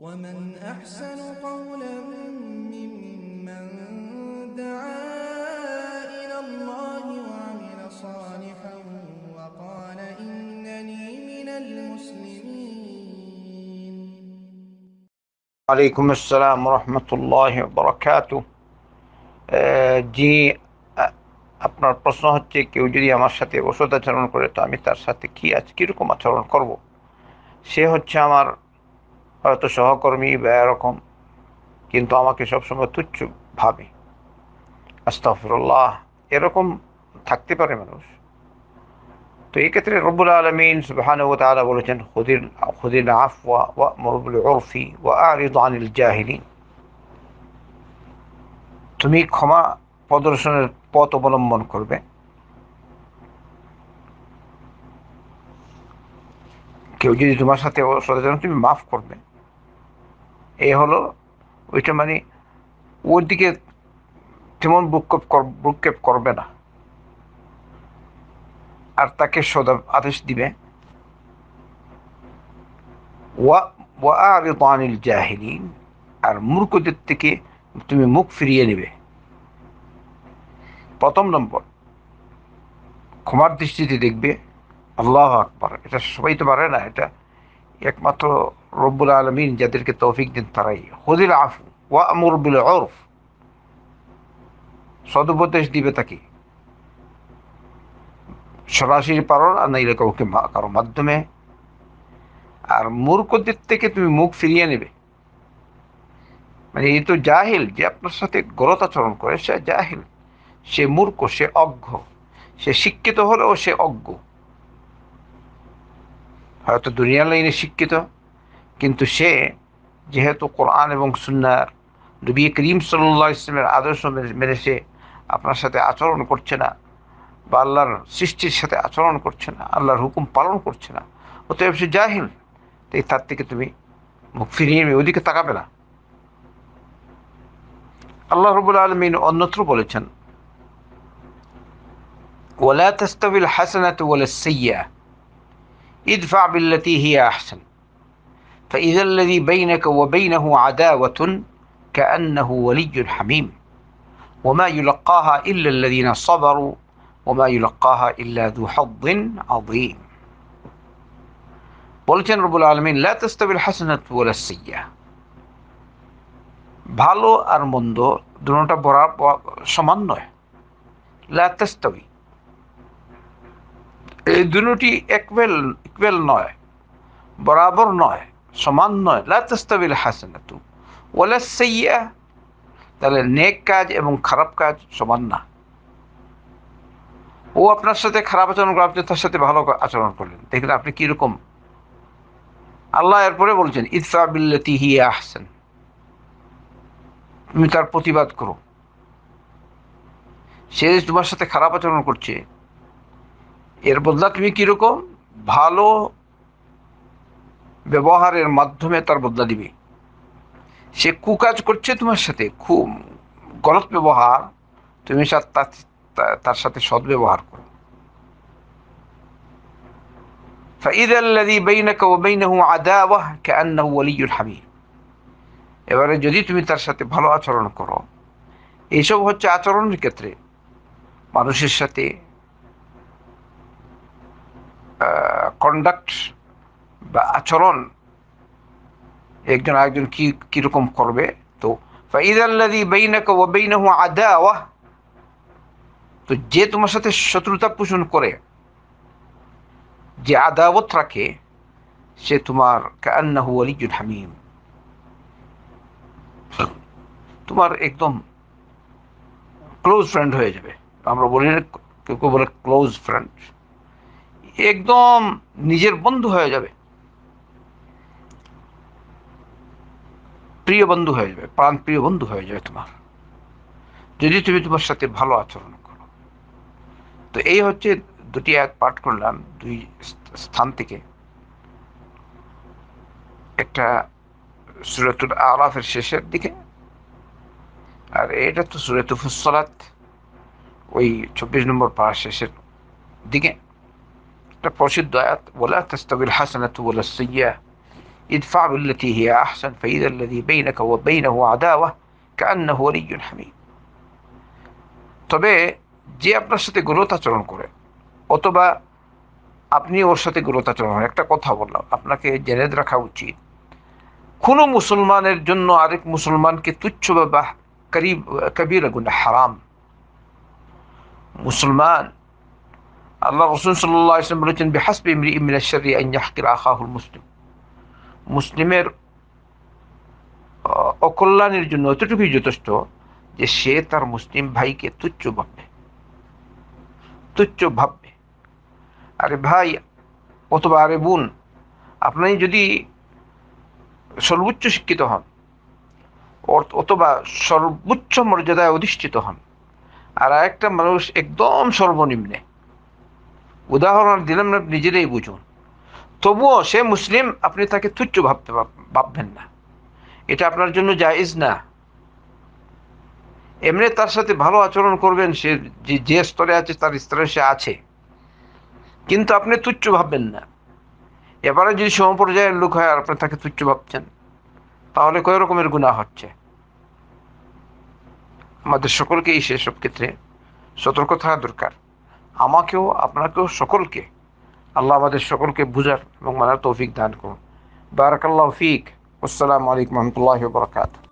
ومن أحسن قولا ممن دعا إلى الله وعمل صالحا وقال إنني من المسلمين عليكم السلام ورحمة الله وبركاته آه، جي آه، আপনার প্রশ্ন হচ্ছে কেউ যদি আমার সাথে ওষুধ আচরণ করে তো আমি তার সাথে কি আজ কীরকম আচরণ করব সে হচ্ছে আমার হয়তো সহকর্মী বা এরকম কিন্তু আমাকে সবসময় তুচ্ছ ভাবে আস্তাফরুল্লাহ এরকম থাকতে পারে মানুষ তো এই ক্ষেত্রে রব্বুল আলমিন সুবাহান বলেছেন হুদিন হুদিন আফওয়া ওয়া মরুবুল ওরফি ওয়া আরিদ আনিল জাহিলিন তুমি ক্ষমা প্রদর্শনের পথ অবলম্বন করবে কেউ যদি তোমার সাথে অসদাচরণ তুমি মাফ করবে এই হলো ওইটা মানে ওর দিকে তেমন বুকক্ষেপ বুকক্ষেপ করবে না আর তাকে সদা আদেশ দিবে ওয়ারিদানিল জাহিলিন আর মূর্খদের থেকে তুমি মুখ ফিরিয়ে নেবে প্রথম নম্বর ক্ষমার দৃষ্টিতে দেখবে আল্লাহ আকবর এটা সবাই তো পারে না এটা একমাত্র রব্বুল আলমিন যাদেরকে তৌফিক দিন তারাই হজিল আফু ওয়া আমর বিল অরফ সদুপদেশ দিবে তাকে সরাসরি পালন আর নাইলে কাউকে কারো মাধ্যমে আর মূর্খদের থেকে তুমি মুখ ফিরিয়ে নেবে মানে এই তো জাহিল যে আপনার সাথে গরত আচরণ করে সে জাহিল সে মূর্খ সে অজ্ঞ সে শিক্ষিত হলেও সে অজ্ঞ হয়তো দুনিয়ার লাইনে শিক্ষিত কিন্তু সে যেহেতু কোরআন এবং সুন্নার নবী করিম সাল্লা ইসলামের আদর্শ মেনে সে আপনার সাথে আচরণ করছে না বা আল্লাহর সৃষ্টির সাথে আচরণ করছে না আল্লাহর হুকুম পালন করছে না অতএব সে জাহিল তাই তার থেকে তুমি মুখ ফিরিয়ে ওদিকে তাকাবে না আল্লাহ রবুল আলমিন অন্যত্র বলেছেন ওলা তস্তবিল হাসানাত ওয়ালা সৈয়া ইদফা বিল্লাতি হিয়া আহসান فإذا الذي بينك وبينه عداوة كأنه ولي حميم وما يلقاها إلا الذين صبروا وما يلقاها إلا ذو حظ عظيم বলেছেন রবুল আলমিন লাস্তাবিল হাসনাত ওলা সিয়া ভালো আর মন্দ দুটা বরাবর সমান নয় লাস্তাবি এই দুটি একবেল ইকুয়েল নয় বরাবর নয় সমান নয় লাস্তাবিল হাসানাতু ওলা সেইয়া তাহলে নেক কাজ এবং খারাপ কাজ সমান না ও আপনার সাথে খারাপ আচরণ করে আপনি তার সাথে ভালো আচরণ করলেন দেখলেন আপনি কীরকম আল্লাহ এরপরে বলছেন ইসাবিল্লতি হিয়া আহসান তুমি তার প্রতিবাদ করো সে তোমার সাথে খারাপ আচরণ করছে এর বদলা তুমি কীরকম ভালো ব্যবহারের মাধ্যমে তার বদলা দিবে সে কুকাজ করছে তোমার সাথে খুব গলত ব্যবহার তুমি তার সাথে সদ্ব্যবহার করো এবারে যদি তুমি তার সাথে ভালো আচরণ করো এইসব হচ্ছে আচরণের ক্ষেত্রে মানুষের সাথে কন্ডাক্ট বা আচরণ একজন আরেকজন কি কিরকম করবে তো আদা তো যে তোমার সাথে শত্রুতা পোষণ করে যে আদাবত রাখে সে তোমার কান্নাহু আলিজুল হামিম তোমার একদম ক্লোজ ফ্রেন্ড হয়ে যাবে আমরা বলি না কেউ কেউ বলে ক্লোজ ফ্রেন্ড একদম নিজের বন্ধু হয়ে যাবে প্রিয় বন্ধু হয়ে যাবে প্রাণ প্রিয় বন্ধু হয়ে যাবে তোমার যদি তুমি তোমার সাথে ভালো আচরণ করো তো এই হচ্ছে দুটি এক পাঠ করলাম দুই স্থান থেকে একটা সুরতুল আলাফের শেষের দিকে আর এটা তো সুরাত ফুসলাত ওই চব্বিশ নম্বর পা শেষের দিকে একটা প্রসিদ্ধ আয়াত বলে তাস্তাবিল হাসানাত বলে সৈয়া ادفع بالتي هي أحسن فإذا الذي بينك وبينه عداوة كأنه ولي حميد তবে যে আপনার সাথে গুরুতাচরণ করে অথবা আপনি ওর সাথে গুরুতাচরণ করেন একটা কথা বললাম আপনাকে জেনে রাখা উচিত কোনো মুসলমানের জন্য আরেক মুসলমানকে তুচ্ছ বা করিব কবির গুণা হারাম মুসলমান আল্লাহ রসুল সাল্লাহ বলেছেন বেহাসবি ইমরি ইমিনা শরি আইন ইয়াহকির আখাহুল মুসলিম মুসলিমের অকল্যাণের জন্য এতটুকুই যথেষ্ট যে সে তার মুসলিম ভাইকে তুচ্ছ ভাববে তুচ্ছ ভাববে আরে ভাই অথবা আরে বোন আপনি যদি সর্বোচ্চ শিক্ষিত হন অথবা সর্বোচ্চ মর্যাদায় অধিষ্ঠিত হন আর একটা মানুষ একদম সর্বনিম্নে উদাহরণ দিলাম না নিজেরাই বুঝুন তবুও সে মুসলিম আপনি তাকে তুচ্ছ ভাবতে ভাববেন না এটা আপনার জন্য জায়জ না এমনি তার সাথে ভালো আচরণ করবেন সে যে স্তরে আছে তার স্তরে সে আছে কিন্তু আপনি তুচ্ছ ভাববেন না এবারে যদি সমপর্যায়ের লোক হয় আর আপনি তাকে তুচ্ছ ভাবছেন তাহলে কয় রকমের গুণা হচ্ছে আমাদের সকলকেই সেসব ক্ষেত্রে সতর্ক থাকা দরকার আমাকেও আপনাকেও সকলকে আল্লাহ আমাদের সকলকে বুঝার এবং মানার তৌফিক দান করুন বারাকাল্লাহ ফিক আসসালামু আলাইকুম রহমতুল্লাহ বরকাত